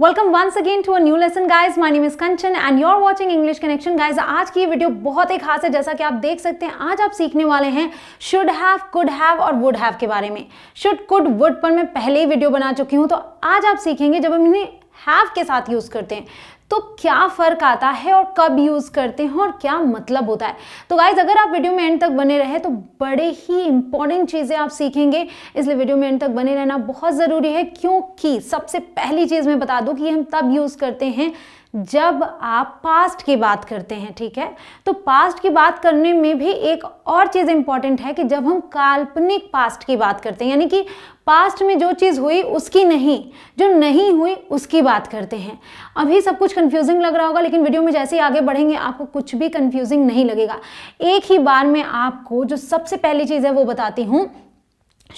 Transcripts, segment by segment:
Welcome once again to a new lesson guys my name is Kanchan and you are watching English connection guys आज की video बहुत ही खास है जैसा कि आप देख सकते हैं आज आप सीखने वाले हैं शुड हैव कुड हैव और वुड हैव के बारे में शुड कुड वुड पर मैं पहले ही वीडियो बना चुकी हूँ तो आज आप सीखेंगे जब हम इन्हें हैव के साथ यूज़ करते हैं तो क्या फ़र्क आता है और कब यूज़ करते हैं और क्या मतलब होता है तो गाइज अगर आप वीडियो में एंड तक बने रहे तो बड़े ही इंपॉर्टेंट चीज़ें आप सीखेंगे इसलिए वीडियो में एंड तक बने रहना बहुत ज़रूरी है क्योंकि सबसे पहली चीज़ मैं बता दू कि हम तब यूज़ करते हैं जब आप पास्ट की बात करते हैं ठीक है तो पास्ट की बात करने में भी एक और चीज़ इंपॉर्टेंट है कि जब हम काल्पनिक पास्ट की बात करते हैं यानी कि पास्ट में जो चीज़ हुई उसकी नहीं जो नहीं हुई उसकी बात करते हैं अभी सब कुछ कंफ्यूजिंग लग रहा होगा लेकिन वीडियो में जैसे ही आगे बढ़ेंगे आपको कुछ भी कंफ्यूजिंग नहीं लगेगा एक ही बार में आपको जो सबसे पहली चीज़ है वो बताती हूँ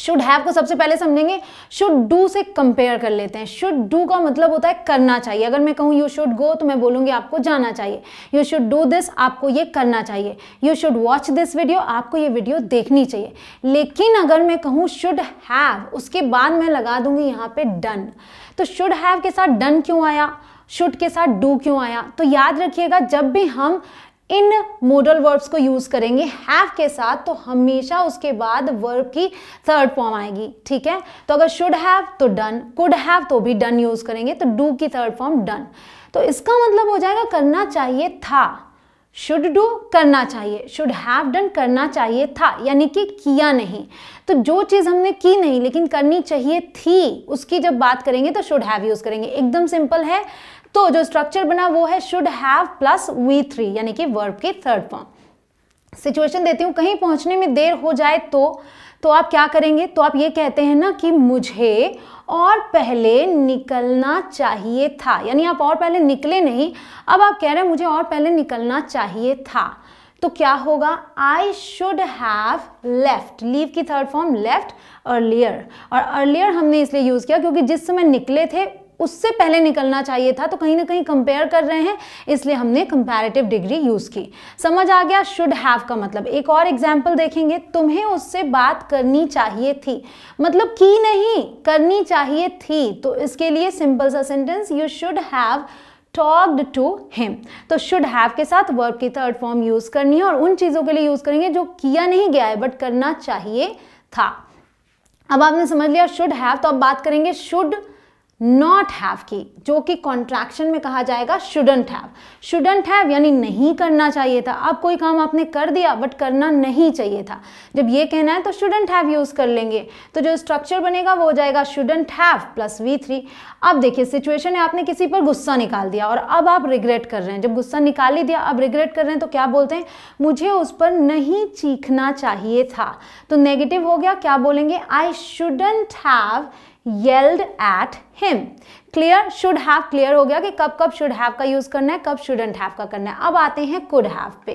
शुड हैव को सबसे पहले समझेंगे शुड डू से कंपेयर कर लेते हैं शुड डू का मतलब होता है करना चाहिए अगर मैं कहूँ यू शुड गो तो मैं बोलूँगी आपको जाना चाहिए यू शुड डू दिस आपको ये करना चाहिए you should watch this video आपको ये वीडियो देखनी चाहिए लेकिन अगर मैं कहूँ शुड हैव उसके बाद मैं लगा दूंगी यहाँ पे डन तो शुड हैव के साथ डन क्यों आया शुड के साथ डू क्यों आया तो याद रखिएगा जब भी हम इन मोडल वर्ब्स को यूज़ करेंगे हैव के साथ तो हमेशा उसके बाद वर्ब की थर्ड फॉर्म आएगी ठीक है तो अगर शुड हैव तो डन कुड हैव तो भी डन यूज़ करेंगे तो डू की थर्ड फॉर्म डन तो इसका मतलब हो जाएगा करना चाहिए था शुड डू करना चाहिए शुड हैव डन करना चाहिए था यानी कि किया नहीं तो जो चीज़ हमने की नहीं लेकिन करनी चाहिए थी उसकी जब बात करेंगे तो शुड हैव यूज़ करेंगे एकदम सिंपल है तो जो स्ट्रक्चर बना वो है should have plus V three यानी कि वर्ब की थर्ड फॉर्म सिचुएशन देती हूँ कहीं पहुंचने में देर हो जाए तो तो आप क्या करेंगे तो आप ये कहते हैं ना कि मुझे और पहले निकलना चाहिए था यानी आप और पहले निकले नहीं अब आप कह रहे हैं मुझे और पहले निकलना चाहिए था तो क्या होगा I should have left leave की थर्ड फॉर्म लेफ्ट अर्लियर और अर्लियर हमने इसलिए यूज़ किया क्योंकि जिस समय निकले थे उससे पहले निकलना चाहिए था तो कहीं ना कहीं कंपेयर कर रहे हैं इसलिए हमने कंपेरेटिव डिग्री यूज़ की समझ आ गया शुड हैव का मतलब एक और एग्जाम्पल देखेंगे तुम्हें उससे बात करनी चाहिए थी मतलब की नहीं करनी चाहिए थी तो इसके लिए सिंपल सा sentence you should have Talked to him. तो should have के साथ verb की थर्ड फॉर्म यूज़ करनी है और उन चीज़ों के लिए यूज़ करेंगे जो किया नहीं गया है बट करना चाहिए था अब आपने समझ लिया शुड have तो अब बात करेंगे should नॉट हैव की जो कि कॉन्ट्रैक्शन में कहा जाएगा शुडंट हैव शुडंट हैव यानी नहीं करना चाहिए था अब कोई काम आपने कर दिया बट करना नहीं चाहिए था जब ये कहना है तो शुडंट हैव यूज़ कर लेंगे तो जो स्ट्रक्चर बनेगा वो हो जाएगा shouldn't have plus V three अब देखिए सिचुएशन है आपने किसी पर गुस्सा निकाल दिया और अब आप रिग्रेट कर रहे हैं जब गुस्सा निकाल ही दिया अब रिग्रेट कर रहे हैं तो क्या बोलते हैं मुझे उस पर नहीं चीखना चाहिए था तो नेगेटिव हो गया क्या बोलेंगे I shouldn't have yelled at him clear should have clear हो गया कि कब कब शुड हैव का यूज़ करना है कब शुडेंट हैव का करना है अब आते हैं कुड हैव पे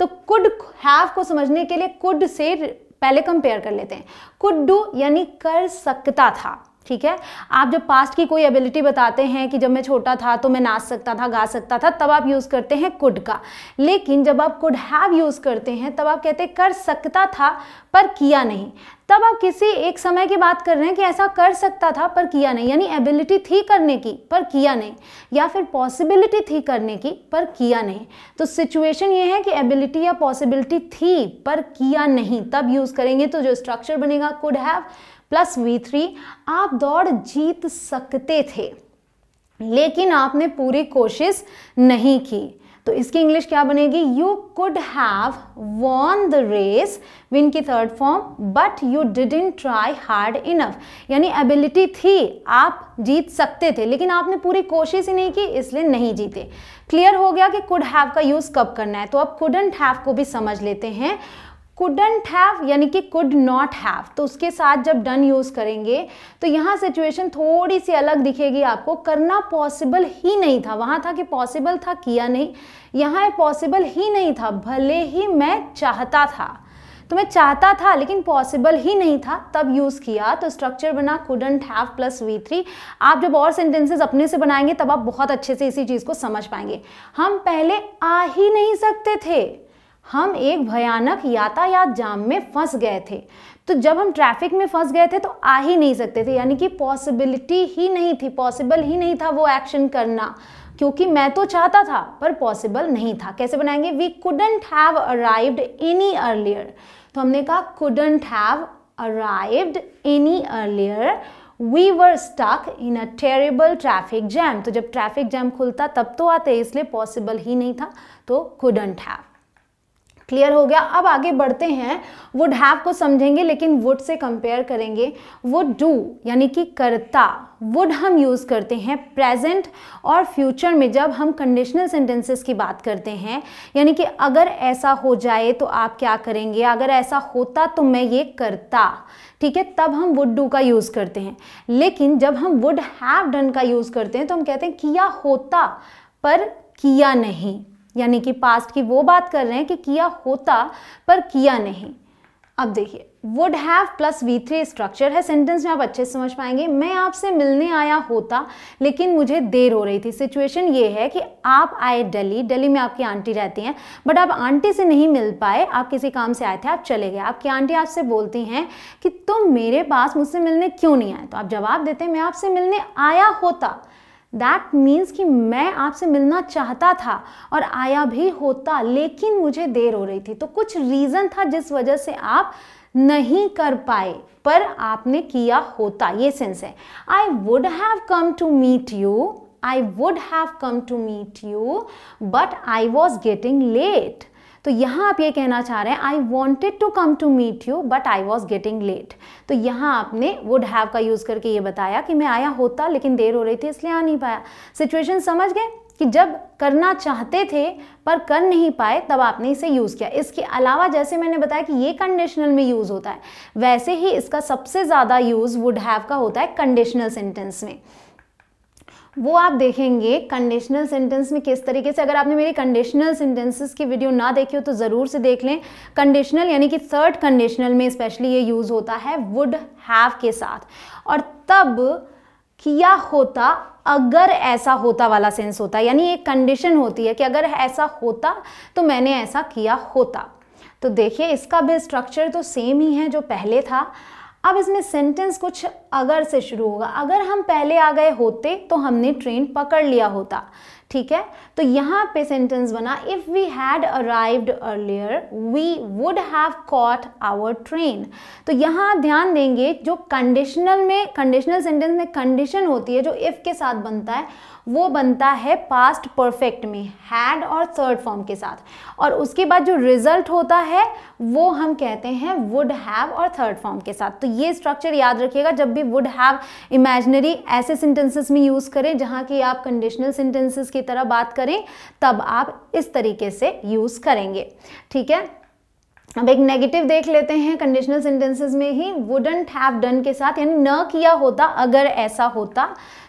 तो कुड हैव को समझने के लिए कुड से पहले कंपेयर कर लेते हैं कुड डू यानी कर सकता था ठीक है आप जब पास्ट की कोई एबिलिटी बताते हैं कि जब मैं छोटा था तो मैं नाच सकता था गा सकता था तब आप यूज़ करते हैं कुड का लेकिन जब आप कुड हैव यूज़ करते हैं तब आप कहते कर सकता था पर किया नहीं तब आप किसी एक समय की बात कर रहे हैं कि ऐसा कर सकता था पर किया नहीं यानी एबिलिटी थी करने की पर किया नहीं या फिर पॉसिबिलिटी थी करने की पर किया नहीं तो सिचुएशन ये है कि एबिलिटी या पॉसिबिलिटी थी पर किया नहीं तब यूज़ करेंगे तो जो स्ट्रक्चर बनेगा could have plus V three आप दौड़ जीत सकते थे लेकिन आपने पूरी कोशिश नहीं की तो इसकी इंग्लिश क्या बनेगी you could have won the race win की third form but you didn't try hard enough यानी एबिलिटी थी आप जीत सकते थे लेकिन आपने पूरी कोशिश ही नहीं की इसलिए नहीं जीते क्लियर हो गया कि कुड हैव का यूज़ कब करना है तो आप कुडेंट हैव को भी समझ लेते हैं कुडंट हैव यानी कि कुड नॉट हैव तो उसके साथ जब डन यूज़ करेंगे तो यहाँ सिचुएशन थोड़ी सी अलग दिखेगी आपको करना पॉसिबल ही नहीं था वहाँ था कि पॉसिबल था किया नहीं यहाँ पॉसिबल ही नहीं था भले ही मैं चाहता था तो मैं चाहता था लेकिन पॉसिबल ही नहीं था तब यूज़ किया तो स्ट्रक्चर बना couldn't have plus V three आप जब और सेंटेंसेस अपने से बनाएंगे तब आप बहुत अच्छे से इसी चीज़ को समझ पाएंगे हम पहले आ ही नहीं सकते थे हम एक भयानक यातायात जाम में फंस गए थे तो जब हम ट्रैफिक में फंस गए थे तो आ ही नहीं सकते थे यानी कि पॉसिबिलिटी ही नहीं थी पॉसिबल ही नहीं था वो एक्शन करना क्योंकि मैं तो चाहता था पर पॉसिबल नहीं था कैसे बनाएंगे we couldn't have arrived any earlier तो हमने कहा couldn't have arrived any earlier we were stuck in a terrible traffic jam तो जब ट्रैफिक जैम खुलता तब तो आते इसलिए पॉसिबल ही नहीं था तो कुडंट हैव क्लियर हो गया अब आगे बढ़ते हैं वुड हैव को समझेंगे लेकिन वुड से कंपेयर करेंगे वुड डू यानी कि करता वुड हम यूज़ करते हैं प्रेजेंट और फ्यूचर में जब हम कंडीशनल सेंटेंसेस की बात करते हैं यानी कि अगर ऐसा हो जाए तो आप क्या करेंगे अगर ऐसा होता तो मैं ये करता ठीक है तब हम वुड डू का यूज़ करते हैं लेकिन जब हम वुड हैव डन का यूज़ करते हैं तो हम कहते हैं किया होता पर किया नहीं यानी कि पास्ट की वो बात कर रहे हैं कि किया होता पर किया नहीं अब देखिए would have plus V three structure है सेंटेंस में आप अच्छे से समझ पाएंगे मैं आपसे मिलने आया होता लेकिन मुझे देर हो रही थी सिचुएशन ये है कि आप आए दिल्ली दिल्ली में आपकी आंटी रहती हैं बट आप आंटी से नहीं मिल पाए आप किसी काम से आए थे आप चले गए आपकी आंटी आपसे बोलती हैं कि तुम मेरे पास मुझसे मिलने क्यों नहीं आए तो आप जवाब देते मैं आपसे मिलने आया होता दैट मीन्स कि मैं आपसे मिलना चाहता था और आया भी होता लेकिन मुझे देर हो रही थी तो कुछ रीज़न था जिस वजह से आप नहीं कर पाए पर आपने किया होता ये सेंस है I would have come to meet you I would have come to meet you but I was getting late तो यहाँ आप ये कहना चाह रहे हैं I wanted to come to meet you but I was getting late तो यहाँ आपने वुड हैव का यूज़ करके ये बताया कि मैं आया होता लेकिन देर हो रही थी इसलिए आ नहीं पाया सिचुएशन समझ गए कि जब करना चाहते थे पर कर नहीं पाए तब आपने इसे यूज़ किया इसके अलावा जैसे मैंने बताया कि ये कंडीशनल में यूज़ होता है वैसे ही इसका सबसे ज़्यादा यूज़ वुड हैव का होता है कंडीशनल सेंटेंस में वो आप देखेंगे कंडीशनल सेंटेंस में किस तरीके से अगर आपने मेरी कंडीशनल सेंटेंसेस की वीडियो ना देखी हो तो ज़रूर से देख लें कंडीशनल यानी कि थर्ड कंडीशनल में स्पेशली ये यूज़ होता है वुड हैव के साथ और तब किया होता अगर ऐसा होता वाला सेंस होता है यानी एक कंडीशन होती है कि अगर ऐसा होता तो मैंने ऐसा किया होता तो देखिए इसका भी स्ट्रक्चर तो सेम ही है जो पहले था अब इसमें सेंटेंस कुछ अगर से शुरू होगा अगर हम पहले आ गए होते तो हमने ट्रेन पकड़ लिया होता ठीक है तो यहां पे सेंटेंस बना if we had arrived earlier we would have caught our train तो यहां ध्यान देंगे जो कंडीशनल में कंडीशनल सेंटेंस में कंडीशन होती है जो इफ़ के साथ बनता है वो बनता है पास्ट परफेक्ट में हैड और थर्ड फॉर्म के साथ और उसके बाद जो रिजल्ट होता है वो हम कहते हैं वुड हैव और थर्ड फॉर्म के साथ तो ये स्ट्रक्चर याद रखिएगा जब भी वुड हैव इमेजनरी ऐसे सेंटेंसेस में यूज़ करें जहाँ की आप कंडीशनल सेंटेंसेस के की तरह बात करें तब आप इस तरीके से यूज़ करेंगे ठीक है अब एक नेगेटिव देख लेते हैं कंडीशनल सेंटेंसेस में ही वुडेंट हैव डन के साथ यानी न किया होता अगर ऐसा होता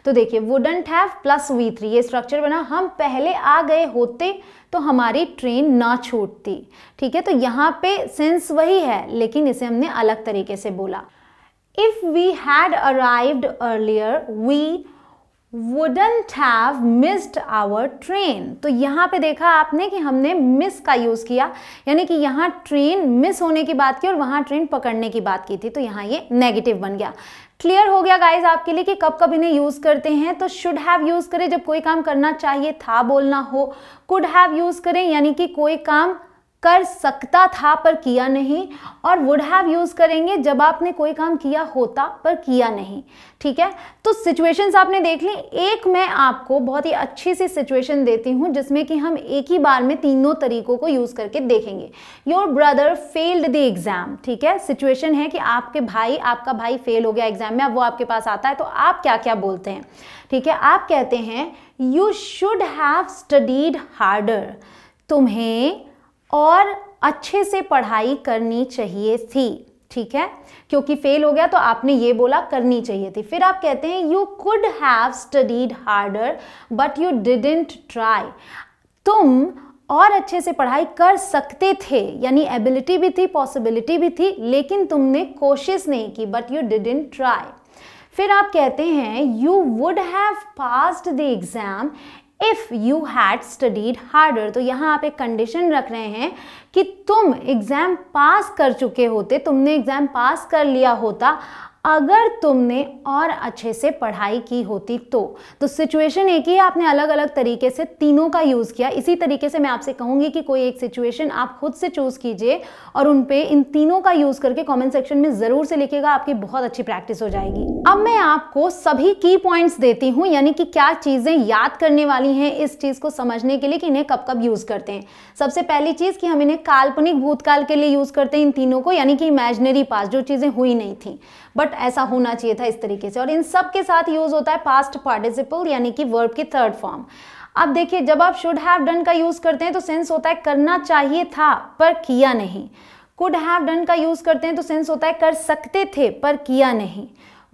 तो देखिए wouldn't have plus V three ये स्ट्रक्चर बना हम पहले आ गए होते तो हमारी ट्रेन ना छूटती ठीक है तो यहाँ पे सेंस वही है लेकिन इसे हमने अलग तरीके से बोला if we had arrived earlier we wouldn't have missed our train तो यहाँ पे देखा आपने कि हमने मिस का यूज़ किया यानी कि यहाँ ट्रेन मिस होने की बात की और वहाँ ट्रेन पकड़ने की बात की थी तो यहाँ ये नेगेटिव बन गया क्लियर हो गया गाइज आपके लिए कि कब कब इन्हें यूज़ करते हैं तो शुड हैव यूज़ करें जब कोई काम करना चाहिए था बोलना हो कुड हैव यूज़ करें यानी कि कोई काम कर सकता था पर किया नहीं और वुड हैव यूज़ करेंगे जब आपने कोई काम किया होता पर किया नहीं ठीक है तो सिचुएशंस आपने देख ली एक मैं आपको बहुत ही अच्छी सी सिचुएशन देती हूँ जिसमें कि हम एक ही बार में तीनों तरीकों को यूज़ करके देखेंगे your brother failed the exam ठीक है सिचुएशन है कि आपके भाई आपका भाई फेल हो गया एग्ज़ाम में अब वो आपके पास आता है तो आप क्या क्या बोलते हैं ठीक है आप कहते हैं you should have studied harder तुम्हें और अच्छे से पढ़ाई करनी चाहिए थी ठीक है क्योंकि फेल हो गया तो आपने ये बोला करनी चाहिए थी फिर आप कहते हैं you could have studied harder but you didn't try तुम और अच्छे से पढ़ाई कर सकते थे यानी एबिलिटी भी थी पॉसिबिलिटी भी थी लेकिन तुमने कोशिश नहीं की बट यू डिडेंट ट्राई फिर आप कहते हैं you would have passed the exam if you had studied harder तो यहाँ आप एक कंडीशन रख रहे हैं कि तुम एग्ज़ाम पास कर चुके होते तुमने एग्ज़ाम पास कर लिया होता अगर तुमने और अच्छे से पढ़ाई की होती तो तो सिचुएशन एक ही है आपने अलग अलग तरीके से तीनों का यूज़ किया इसी तरीके से मैं आपसे कहूँगी कि कोई एक सिचुएशन आप खुद से चूज़ कीजिए और उन पे इन तीनों का यूज़ करके कमेंट सेक्शन में ज़रूर से लिखिएगा आपकी बहुत अच्छी प्रैक्टिस हो जाएगी अब मैं आपको सभी की पॉइंट्स देती हूँ यानी कि क्या चीज़ें याद करने वाली हैं इस चीज़ को समझने के लिए कि इन्हें कब कब यूज़ करते हैं सबसे पहली चीज़ कि हम इन्हें काल्पनिक भूतकाल के लिए यूज़ करते हैं इन तीनों को यानी कि इमेजनरी पास जो चीज़ें हुई नहीं थी बट नॉट ऐसा होना चाहिए था इस तरीके से और इन सब के साथ यूज़ होता है पास्ट पार्टिसिपल यानी कि वर्ब की थर्ड फॉर्म अब देखिए जब आप शुड हैव डन का यूज़ करते हैं तो सेंस होता है करना चाहिए था पर किया नहीं कुड हैव डन का यूज़ करते हैं तो सेंस होता है कर सकते थे पर किया नहीं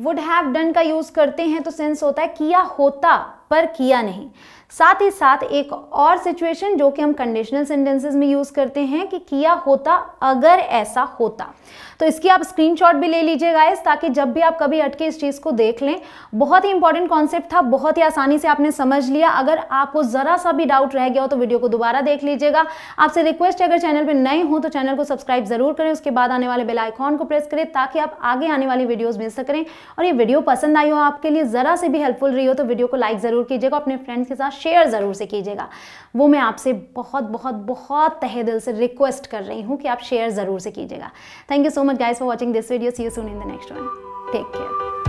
वुड हैव डन का यूज़ करते हैं तो सेंस होता है किया होता पर किया नहीं साथ ही साथ एक और सिचुएशन जो कि हम कंडीशनल सेंटेंसेस में यूज़ करते हैं कि किया होता अगर ऐसा होता तो इसकी आप स्क्रीनशॉट भी ले लीजिए गाइस ताकि जब भी आप कभी अटके इस चीज़ को देख लें बहुत ही इंपॉर्टेंट कॉन्सेप्ट था बहुत ही आसानी से आपने समझ लिया अगर आपको ज़रा सा भी डाउट रह गया हो तो वीडियो को दोबारा देख लीजिएगा आपसे रिक्वेस्ट है अगर चैनल पर नए हो तो चैनल को सब्सक्राइब ज़रूर करें उसके बाद आने वाले बेलाइकॉन को प्रेस करें ताकि आप आगे आने वाली वीडियोज़ मिल सकें और ये वीडियो पसंद आई हो आपके लिए ज़रा से भी हेल्पफुल रही हो तो वीडियो को लाइक ज़रूर कीजिएगा अपने फ्रेंड्स के साथ शेयर ज़रूर से कीजिएगा वो मैं आपसे बहुत बहुत बहुत तहे दिल से रिक्वेस्ट कर रही हूँ कि आप शेयर ज़रूर से कीजिएगा thank you so much guys for watching this video see you soon in the next one take care